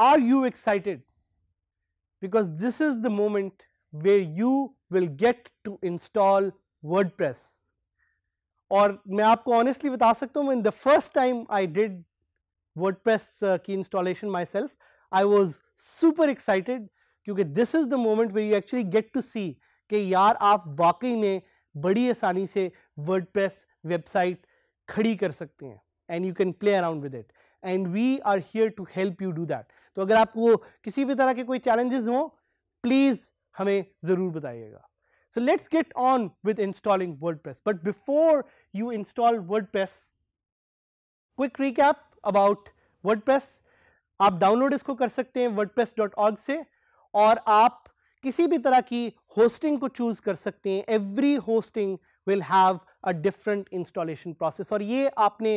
Are you excited? Because this is the moment where you will get to install WordPress. और मैं आपको honestly बता सकता हूँ in the first time I did press की installation myself I was super excited क्योंकि this is the moment where you actually get to see कि यार आप वाकई में बड़ी आसानी से प्रेस वेबसाइट खड़ी कर सकते हैं and you can play around with it and we are here to help you do that तो अगर आपको किसी भी तरह के कोई चैलेंजेस हों प्लीज़ हमें ज़रूर बताइएगा so let's get on with installing WordPress but before you install WordPress. Quick recap about WordPress. आप डाउनलोड इसको कर सकते हैं wordpress.org से और आप किसी भी तरह की होस्टिंग को चूज कर सकते हैं every hosting will have a different installation process और ये आपने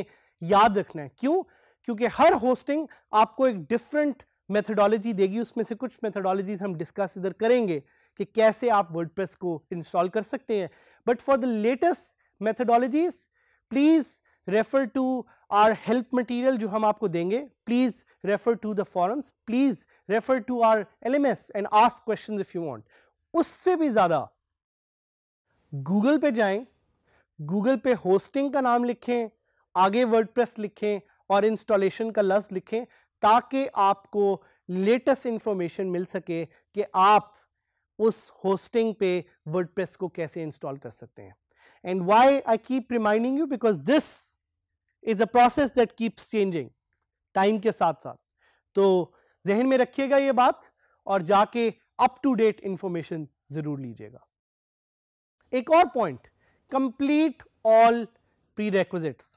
याद रखना है क्यों क्योंकि हर होस्टिंग आपको एक डिफरेंट मेथडोलॉजी देगी उसमें से कुछ मेथडोलॉजीज हम डिस्कस इधर करेंगे कि कैसे आप वर्डप्रेस को इंस्टॉल कर सकते हैं but for the latest methodologies please refer to our help material jo hum aapko denge please refer to the forums please refer to our LMS and ask questions if you want usse bhi zyada Google pe jaye Google pe hosting ka naam likhe aage WordPress likhe aur installation ka lafz likhe taaki aapko latest information मिल सके कि आप उस hosting पे WordPress को कैसे install कर सकते हैं And why I keep reminding you because this is a process that keeps changing time ke sath sath to zehen mein rakhiyega ye baat aur जाके अप टू डेट इंफॉर्मेशन ज़रूर लीजिएगा एक और point complete all prerequisites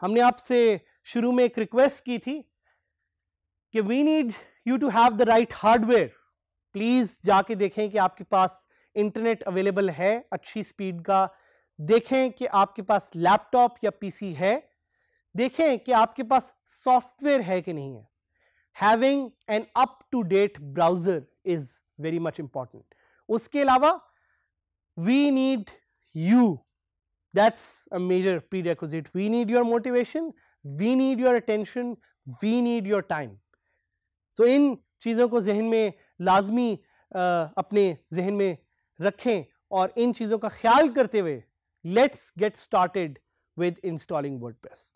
हमने आपसे शुरू में एक रिक्वेस्ट की थी कि we need you to have the right hardware please जाके देखें कि आपके पास इंटरनेट अवेलेबल है अच्छी स्पीड का देखें कि आपके पास लैपटॉप या पीसी है देखें कि आपके पास सॉफ्टवेयर है कि नहीं है having an up to date browser is very much important उसके अलावा we need you that's a major prerequisite we need your motivation we need your attention we need your time so इन चीज़ों को जहन में लाजमी अपने जहन में रखें और इन चीज़ों का ख्याल करते हुए let us get started with installing WordPress.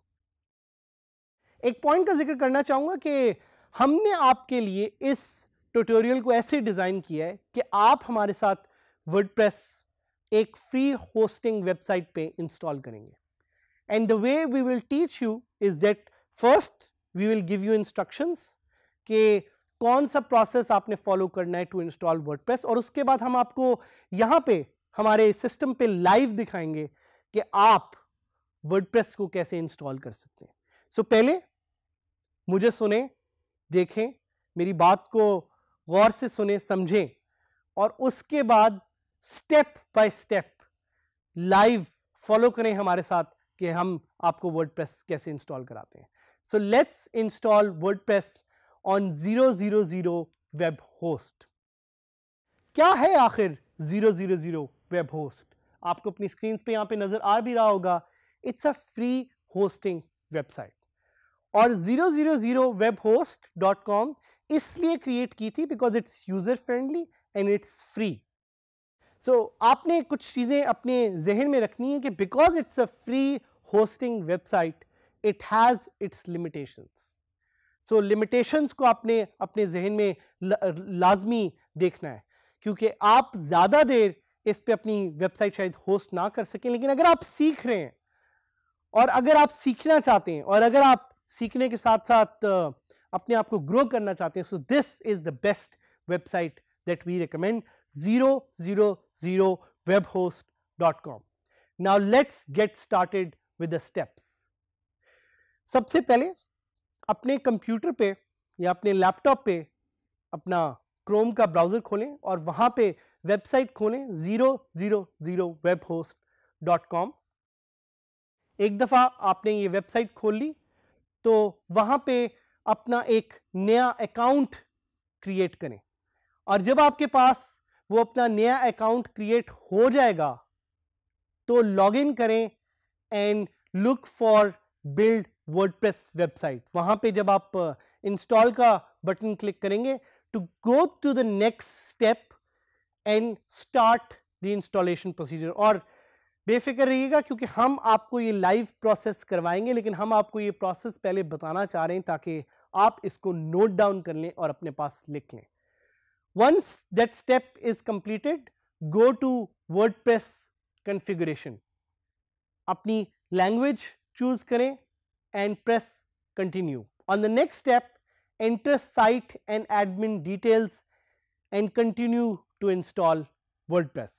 एक पॉइंट का जिक्र करना चाहूंगा कि हमने आपके लिए इस ट्यूटोरियल को ऐसे डिज़ाइन किया है कि आप हमारे साथ वर्डप्रेस एक फ्री होस्टिंग वेबसाइट पे इंस्टॉल करेंगे and the way we will teach you is that first we will give you instructions के कौन सा प्रोसेस आपने फॉलो करना है टू इंस्टॉल वर्डप्रेस और उसके बाद हम आपको यहाँ पे हमारे सिस्टम पे लाइव दिखाएंगे कि आप वर्डप्रेस को कैसे इंस्टॉल कर सकते हैं सो so, पहले मुझे सुने देखें मेरी बात को गौर से सुने समझें और उसके बाद step by step live follow करें हमारे साथ कि हम आपको वर्डप्रेस कैसे इंस्टॉल कराते हैं so let's install WordPress on zero zero zero web host क्या है आखिर जीरो जीरो जीरो वेब होस्ट आपको अपनी स्क्रीन पे यहाँ पे नज़र आ भी रहा होगा it's a free hosting website और zero zero zero web host dot com इसलिए क्रिएट की थी because it's user friendly and it's free so आपने कुछ चीज़ें अपने जहन में रखनी है कि because it's a free hosting website it has its limitations so limitations को आपने अपने जहन में लाजमी देखना है क्योंकि आप ज़्यादा देर इस पर अपनी वेबसाइट शायद होस्ट ना कर सकें लेकिन अगर आप सीख रहे हैं और अगर आप सीखना चाहते हैं और अगर आप सीखने के साथ साथ अपने आप को ग्रो करना चाहते हैं so this is the best website that we recommend zero zero zero web host dot com now let's get started with the steps सबसे पहले अपने कंप्यूटर पे या अपने लैपटॉप पे अपना क्रोम का ब्राउज़र खोलें और वहां पे वेबसाइट खोलें zero zero zero web host dot com एक दफ़ा आपने ये वेबसाइट खोल ली तो वहां पे अपना एक नया अकाउंट क्रिएट करें और जब आपके पास वो अपना नया अकाउंट क्रिएट हो जाएगा तो लॉगिन करें and look for build WordPress website वहां पे जब आप इंस्टॉल का बटन क्लिक करेंगे to go to the next step and start the installation procedure और बेफिक्र रहिएगा क्योंकि हम आपको ये लाइव प्रोसेस करवाएंगे लेकिन हम आपको ये प्रोसेस पहले बताना चाह रहे हैं ताकि आप इसको नोट डाउन कर लें और अपने पास लिख लें that step is completed go to WordPress configuration अपनी लैंग्वेज चूज करें and press continue on the next step enter site and admin details and continue to install WordPress.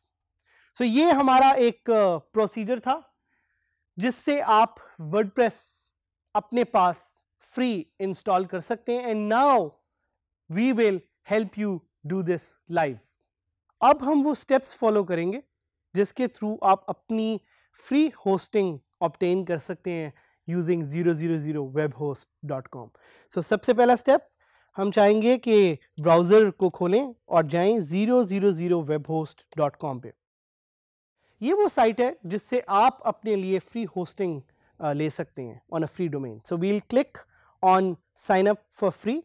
So, ये हमारा एक प्रोसीजर था जिससे आप WordPress अपने पास free install कर सकते हैं and now we will help you do this live अब हम वो स्टेप्स फॉलो करेंगे जिसके थ्रू आप अपनी फ्री होस्टिंग ऑप्टेन कर सकते हैं using 000webhost.com. So सबसे पहला स्टेप हम चाहेंगे कि ब्राउज़र को खोलें और जाएं 000webhost.com पे ये वो साइट है जिससे आप अपने लिए फ्री होस्टिंग ले सकते हैं on a free domain so we'll click on sign up for free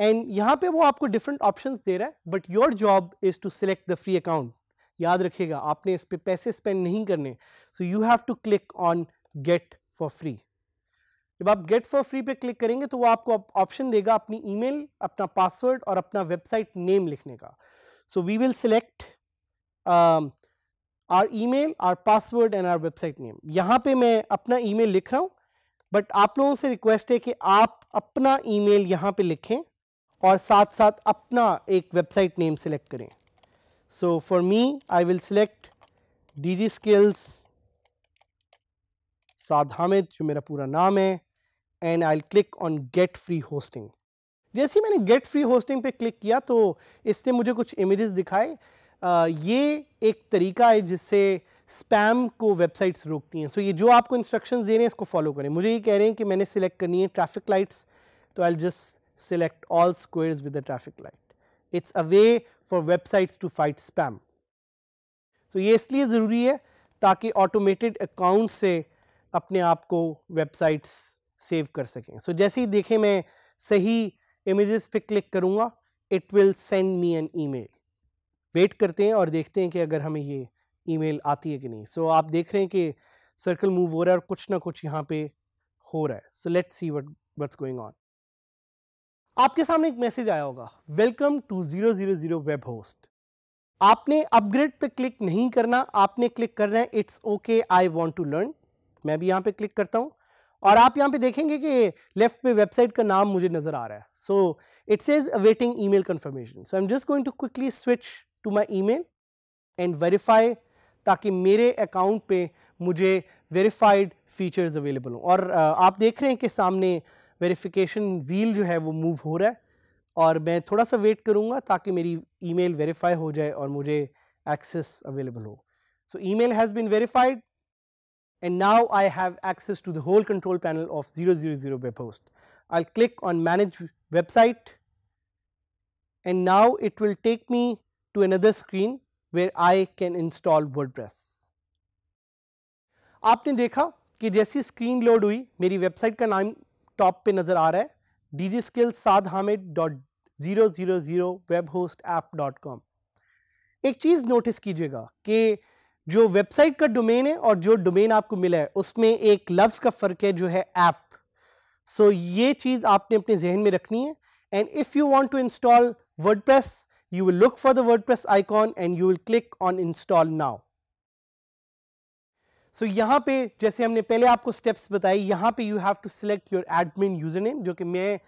and यहाँ पे वो आपको डिफरेंट ऑप्शंस दे रहा है but your job is to select the free account याद रखिएगा आपने इस पर पैसे स्पेंड नहीं करने so you have to click on get for free जब आप गेट फॉर फ्री पे क्लिक करेंगे तो वो आपको ऑप्शन देगा अपनी ईमेल अपना पासवर्ड और अपना वेबसाइट नेम लिखने का so we will select our email our password and our website name यहाँ पे मैं अपना ईमेल लिख रहा हूँ बट आप लोगों से रिक्वेस्ट है कि आप अपना ईमेल यहाँ पर लिखें और साथ साथ अपना एक वेबसाइट नेम सिलेक्ट करें so for me I will select D G skills Saad Hamid जो मेरा पूरा नाम है and I click on get free hosting जैसे ही मैंने गेट फ्री होस्टिंग पे क्लिक किया तो इसने मुझे कुछ इमेजेस दिखाए ये एक तरीका है जिससे स्पैम को वेबसाइट्स रोकती हैं सो so, ये जो आपको इंस्ट्रक्शंस दे रहे हैं इसको फॉलो करें मुझे ये कह रहे हैं कि मैंने सिलेक्ट करनी है ट्रैफिक लाइट्स तो I just select all squares with the traffic light it's a way for websites to fight spam so ये इसलिए ज़रूरी है ताकि ऑटोमेटेड अकाउंट से अपने आप को वेबसाइट्स सेव कर सकें सो so, जैसे ही देखें मैं सही इमेजेस पे क्लिक करूँगा it will send me an email wait करते हैं और देखते हैं कि अगर हमें ये ईमेल आती है कि नहीं सो so, आप देख रहे हैं कि सर्कल मूव हो रहा है और कुछ ना कुछ यहाँ पे हो रहा है so let's see what what's going on आपके सामने एक मैसेज आया होगा welcome to zero zero zero web host आपने अपग्रेड पे क्लिक नहीं करना आपने क्लिक करना है it's okay I want to learn मैं भी यहाँ पे क्लिक करता हूँ और आप यहाँ पे देखेंगे कि लेफ्ट पे वेबसाइट का नाम मुझे नज़र आ रहा है so it says awaiting email confirmation so I am just going to quickly switch to my email and verify ताकि मेरे अकाउंट पे मुझे वेरीफाइड फीचर्स अवेलेबल हों और आप देख रहे हैं कि सामने वेरीफिकेशन व्हील जो है वो मूव हो रहा है और मैं थोड़ा सा वेट करूँगा ताकि मेरी मेल वेरीफाई हो जाए और मुझे एक्सेस अवेलेबल हो so email has been verified and now I have access to the whole control panel of 000 web host. I will click on manage website and now it will take me to another screen where I can install WordPress. आपने देखा कि जैसी screen load हुई मेरी website का नाम top पे नज़र आ रहा है डी djskillsadhamit.000webhostapp.com. एक चीज़ नोटिस कीजिएगा कि जो वेबसाइट का डोमेन है और जो डोमेन आपको मिला है उसमें एक लफ्ज़ का फ़र्क है जो है ऐप सो so, ये चीज़ आपने अपने जहन में रखनी है and if you want to install WordPress you look for the WordPress icon and you will click on install now so so, यहाँ पे जैसे हमने पहले आपको स्टेप्स बताए यहाँ पे you have to select your admin username जो कि मैं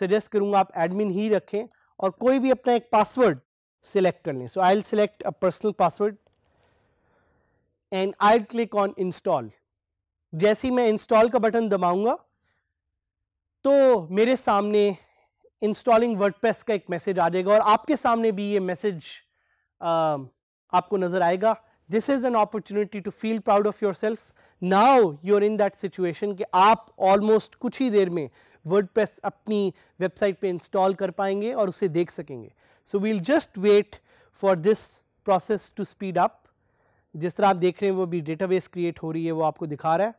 सजेस्ट करूँगा आप एडमिन ही रखें और कोई भी अपना एक पासवर्ड सिलेक्ट कर लें so I will select a personal password and I click on install जैसे ही मैं इंस्टॉल का बटन दबाऊंगा तो मेरे सामने इंस्टॉलिंग वर्डप्रेस का एक मैसेज आ जाएगा और आपके सामने भी ये मैसेज आपको नज़र आएगा this is an opportunity to feel proud of yourself now you are in that situation कि आप ऑलमोस्ट कुछ ही देर में वर्डप्रेस अपनी वेबसाइट पे इंस्टॉल कर पाएंगे और उसे देख सकेंगे so we'll just wait for this process to speed up जिस तरह आप देख रहे हैं वो भी डेटाबेस क्रिएट हो रही है वो आपको दिखा रहा है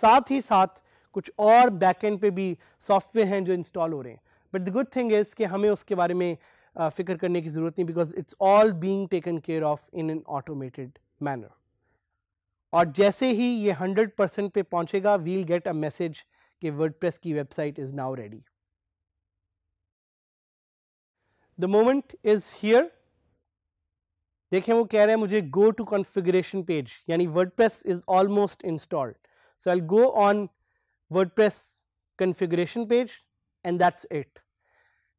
साथ ही साथ कुछ और बैकएंड पे भी सॉफ्टवेयर हैं जो इंस्टॉल हो रहे हैं but the good thing is कि हमें उसके बारे में फ़िक्र करने की ज़रूरत नहीं because it's all being taken care of in an automated manner और जैसे ही ये हंड्रेड परसेंट पे पहुंचेगा वील गेट अ मैसेज कि प्रेस की website is now ready the moment is here देखें वो कह रहे हैं मुझे गो टू कॉन्फ़िगरेशन पेज यानी WordPress is almost installed so I go on WordPress configuration page and that's it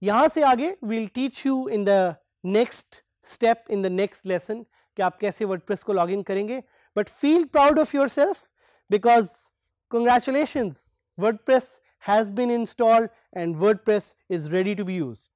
यहाँ से आगे we'll teach you in the next step in the next lesson कि आप कैसे वर्डप्रेस को लॉग इन करेंगे but feel proud of yourself because word WordPress has been installed and WordPress is ready to be used